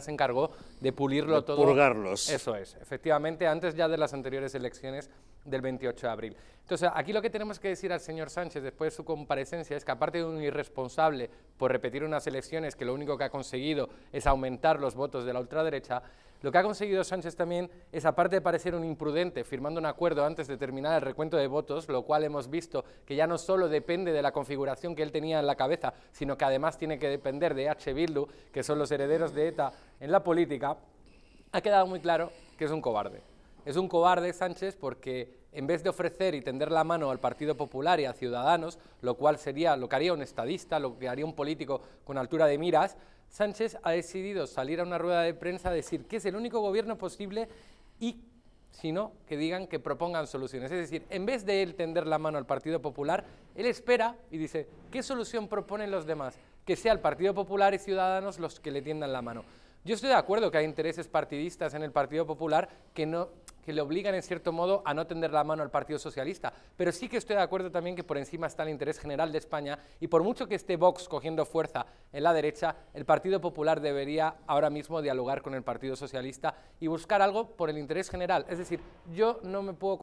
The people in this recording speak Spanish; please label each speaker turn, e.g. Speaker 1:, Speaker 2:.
Speaker 1: se encargó de pulirlo todo. Purgarlos. Eso es, efectivamente, antes ya de las anteriores elecciones del 28 de abril. Entonces, aquí lo que tenemos que decir al señor Sánchez después de su comparecencia es que aparte de un irresponsable por repetir unas elecciones que lo único que ha conseguido es aumentar los votos de la ultraderecha, lo que ha conseguido Sánchez también es, aparte de parecer un imprudente firmando un acuerdo antes de terminar el recuento de votos, lo cual hemos visto que ya no solo depende de la configuración que él tenía en la cabeza, sino que además tiene que depender de H. Bildu, que son los herederos de ETA en la política, ha quedado muy claro que es un cobarde. Es un cobarde Sánchez porque en vez de ofrecer y tender la mano al Partido Popular y a Ciudadanos, lo cual sería lo que haría un estadista, lo que haría un político con altura de miras, Sánchez ha decidido salir a una rueda de prensa a decir que es el único gobierno posible y no que digan que propongan soluciones. Es decir, en vez de él tender la mano al Partido Popular, él espera y dice, ¿qué solución proponen los demás? Que sea el Partido Popular y Ciudadanos los que le tiendan la mano. Yo estoy de acuerdo que hay intereses partidistas en el Partido Popular que no que le obligan en cierto modo a no tender la mano al Partido Socialista. Pero sí que estoy de acuerdo también que por encima está el interés general de España y por mucho que esté Vox cogiendo fuerza en la derecha, el Partido Popular debería ahora mismo dialogar con el Partido Socialista y buscar algo por el interés general. Es decir, yo no me puedo